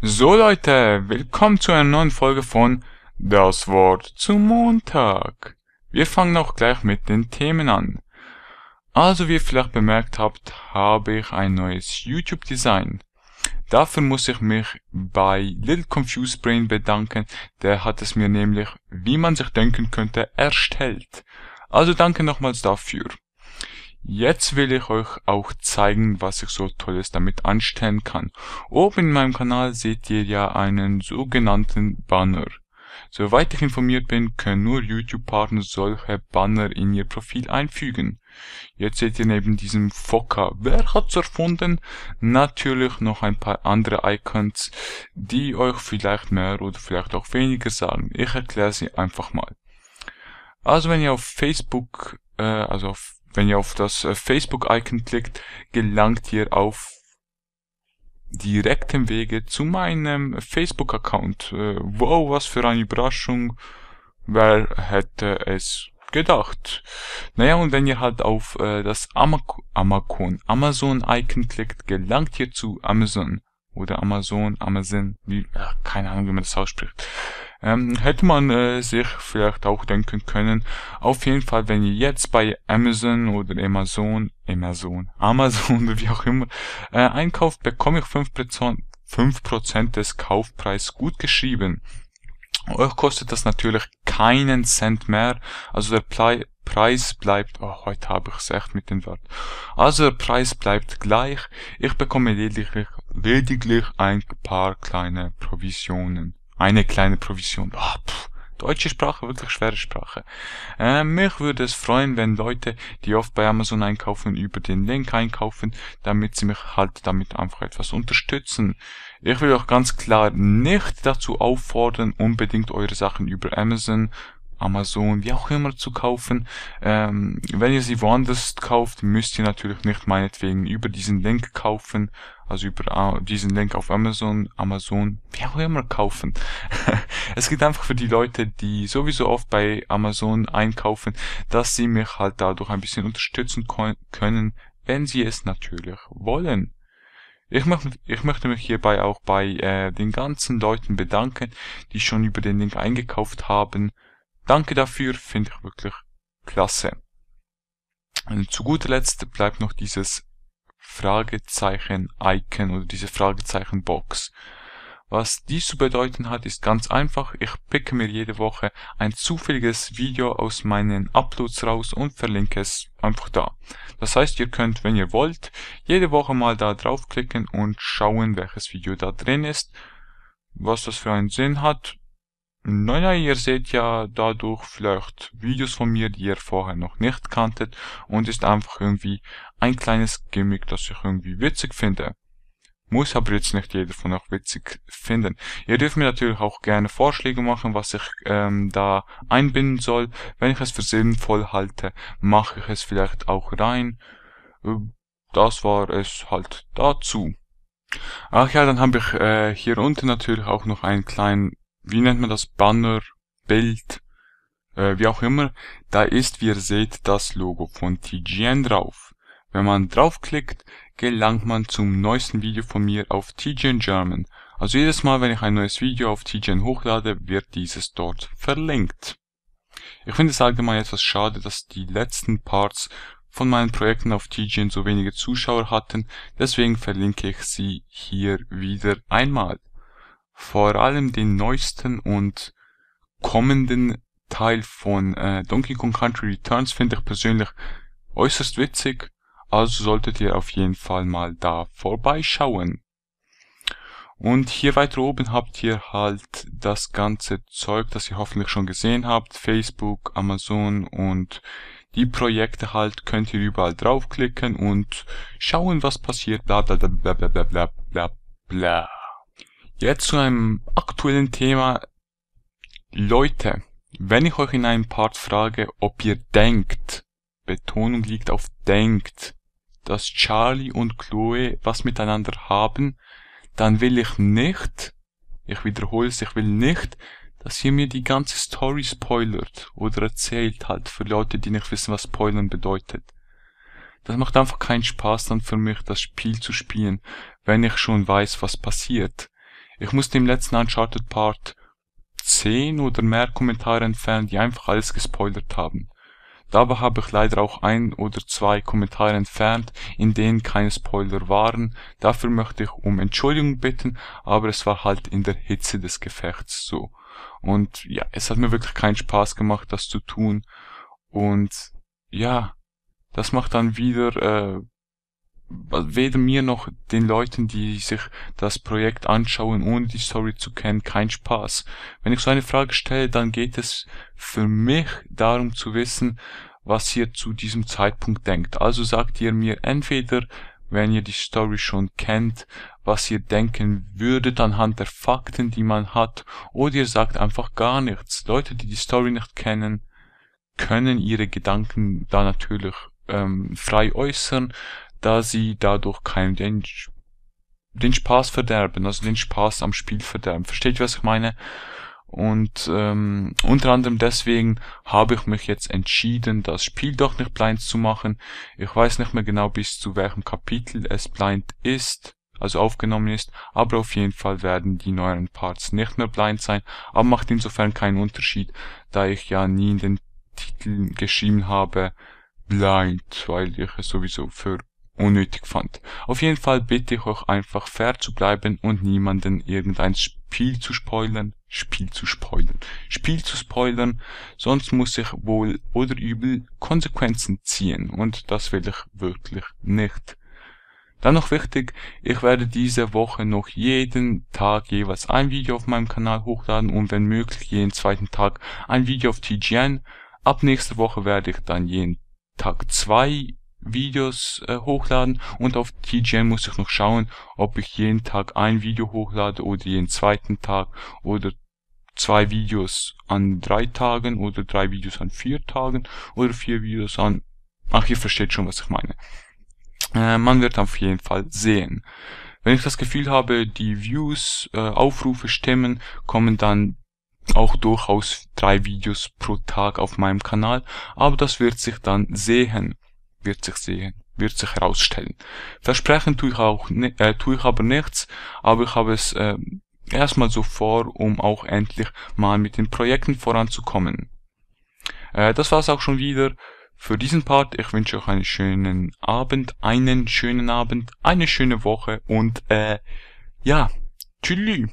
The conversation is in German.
So Leute, willkommen zu einer neuen Folge von Das Wort zum Montag. Wir fangen auch gleich mit den Themen an. Also wie ihr vielleicht bemerkt habt, habe ich ein neues YouTube-Design. Dafür muss ich mich bei Little Confused Brain bedanken, der hat es mir nämlich, wie man sich denken könnte, erstellt. Also danke nochmals dafür. Jetzt will ich euch auch zeigen, was ich so tolles damit anstellen kann. Oben in meinem Kanal seht ihr ja einen sogenannten Banner. Soweit ich informiert bin, können nur YouTube-Partner solche Banner in ihr Profil einfügen. Jetzt seht ihr neben diesem Foka, wer hat's erfunden? Natürlich noch ein paar andere Icons, die euch vielleicht mehr oder vielleicht auch weniger sagen. Ich erkläre sie einfach mal. Also wenn ihr auf Facebook, äh, also auf wenn ihr auf das äh, Facebook-Icon klickt, gelangt ihr auf direktem Wege zu meinem Facebook-Account. Äh, wow, was für eine Überraschung. Wer hätte es gedacht? Naja, und wenn ihr halt auf äh, das Amazon, Amazon-Icon klickt, gelangt ihr zu Amazon. Oder Amazon, Amazon, wie, keine Ahnung, wie man das ausspricht. Ähm, hätte man äh, sich vielleicht auch denken können. Auf jeden Fall, wenn ihr jetzt bei Amazon oder Amazon, Amazon, Amazon oder wie auch immer, äh, einkauft, bekomme ich 5%, 5 des Kaufpreis gut geschrieben. Euch kostet das natürlich keinen Cent mehr, also der Plei Preis bleibt, oh, heute habe ich es echt mit dem Wort. Also der Preis bleibt gleich, ich bekomme lediglich, lediglich ein paar kleine Provisionen eine kleine Provision. Oh, pff, deutsche Sprache, wirklich schwere Sprache. Äh, mich würde es freuen, wenn Leute, die oft bei Amazon einkaufen, über den Link einkaufen, damit sie mich halt damit einfach etwas unterstützen. Ich will auch ganz klar nicht dazu auffordern, unbedingt eure Sachen über Amazon Amazon, wie auch immer zu kaufen. Ähm, wenn ihr sie woanders kauft, müsst ihr natürlich nicht meinetwegen über diesen Link kaufen, also über ah, diesen Link auf Amazon, Amazon, wie auch immer kaufen. es geht einfach für die Leute, die sowieso oft bei Amazon einkaufen, dass sie mich halt dadurch ein bisschen unterstützen können, wenn sie es natürlich wollen. Ich, mach, ich möchte mich hierbei auch bei äh, den ganzen Leuten bedanken, die schon über den Link eingekauft haben Danke dafür, finde ich wirklich klasse. Und zu guter Letzt bleibt noch dieses Fragezeichen-Icon oder diese Fragezeichen-Box. Was dies zu bedeuten hat, ist ganz einfach. Ich picke mir jede Woche ein zufälliges Video aus meinen Uploads raus und verlinke es einfach da. Das heißt, ihr könnt, wenn ihr wollt, jede Woche mal da draufklicken und schauen, welches Video da drin ist. Was das für einen Sinn hat, naja, ihr seht ja dadurch vielleicht Videos von mir, die ihr vorher noch nicht kanntet und ist einfach irgendwie ein kleines Gimmick, das ich irgendwie witzig finde. Muss aber jetzt nicht jeder von euch witzig finden. Ihr dürft mir natürlich auch gerne Vorschläge machen, was ich ähm, da einbinden soll. Wenn ich es für sinnvoll halte, mache ich es vielleicht auch rein. Äh, das war es halt dazu. Ach ja, dann habe ich äh, hier unten natürlich auch noch einen kleinen wie nennt man das, Banner, Bild, äh, wie auch immer, da ist, wie ihr seht, das Logo von TGN drauf. Wenn man draufklickt, gelangt man zum neuesten Video von mir auf TGN German. Also jedes Mal, wenn ich ein neues Video auf TGN hochlade, wird dieses dort verlinkt. Ich finde es allgemein etwas schade, dass die letzten Parts von meinen Projekten auf TGN so wenige Zuschauer hatten, deswegen verlinke ich sie hier wieder einmal vor allem den neuesten und kommenden Teil von äh, Donkey Kong Country Returns finde ich persönlich äußerst witzig, also solltet ihr auf jeden Fall mal da vorbeischauen. Und hier weiter oben habt ihr halt das ganze Zeug, das ihr hoffentlich schon gesehen habt. Facebook, Amazon und die Projekte halt könnt ihr überall draufklicken und schauen, was passiert. Bla bla bla bla bla bla bla bla. Jetzt zu einem aktuellen Thema. Leute, wenn ich euch in einem Part frage, ob ihr denkt, Betonung liegt auf denkt, dass Charlie und Chloe was miteinander haben, dann will ich nicht, ich wiederhole es, ich will nicht, dass ihr mir die ganze Story spoilert oder erzählt halt für Leute, die nicht wissen, was spoilern bedeutet. Das macht einfach keinen Spaß dann für mich, das Spiel zu spielen, wenn ich schon weiß, was passiert. Ich musste im letzten Uncharted Part 10 oder mehr Kommentare entfernen, die einfach alles gespoilert haben. Dabei habe ich leider auch ein oder zwei Kommentare entfernt, in denen keine Spoiler waren. Dafür möchte ich um Entschuldigung bitten, aber es war halt in der Hitze des Gefechts so. Und ja, es hat mir wirklich keinen Spaß gemacht, das zu tun. Und ja, das macht dann wieder äh, weder mir noch den Leuten, die sich das Projekt anschauen, ohne die Story zu kennen, kein Spaß. Wenn ich so eine Frage stelle, dann geht es für mich darum zu wissen, was ihr zu diesem Zeitpunkt denkt. Also sagt ihr mir entweder, wenn ihr die Story schon kennt, was ihr denken würdet anhand der Fakten, die man hat, oder ihr sagt einfach gar nichts. Leute, die die Story nicht kennen, können ihre Gedanken da natürlich ähm, frei äußern da sie dadurch keinem den, den Spaß verderben, also den Spaß am Spiel verderben. Versteht ihr, was ich meine? Und ähm, unter anderem deswegen habe ich mich jetzt entschieden, das Spiel doch nicht blind zu machen. Ich weiß nicht mehr genau, bis zu welchem Kapitel es blind ist, also aufgenommen ist, aber auf jeden Fall werden die neueren Parts nicht mehr blind sein, aber macht insofern keinen Unterschied, da ich ja nie in den Titel geschrieben habe blind, weil ich es sowieso für unnötig fand. Auf jeden Fall bitte ich euch einfach fair zu bleiben und niemanden irgendein Spiel zu spoilern, Spiel zu spoilern, Spiel zu spoilern, sonst muss ich wohl oder übel Konsequenzen ziehen und das will ich wirklich nicht. Dann noch wichtig, ich werde diese Woche noch jeden Tag jeweils ein Video auf meinem Kanal hochladen und wenn möglich jeden zweiten Tag ein Video auf TGN. Ab nächster Woche werde ich dann jeden Tag zwei Videos äh, hochladen und auf TGN muss ich noch schauen, ob ich jeden Tag ein Video hochlade oder jeden zweiten Tag oder zwei Videos an drei Tagen oder drei Videos an vier Tagen oder vier Videos an... Ach, ihr versteht schon, was ich meine. Äh, man wird auf jeden Fall sehen. Wenn ich das Gefühl habe, die Views, äh, Aufrufe stimmen, kommen dann auch durchaus drei Videos pro Tag auf meinem Kanal, aber das wird sich dann sehen wird sich sehen, wird sich herausstellen. Versprechen tue ich, auch, äh, tue ich aber nichts, aber ich habe es äh, erstmal so vor, um auch endlich mal mit den Projekten voranzukommen. Äh, das war's auch schon wieder für diesen Part. Ich wünsche euch einen schönen Abend, einen schönen Abend, eine schöne Woche und äh, ja, tschüss.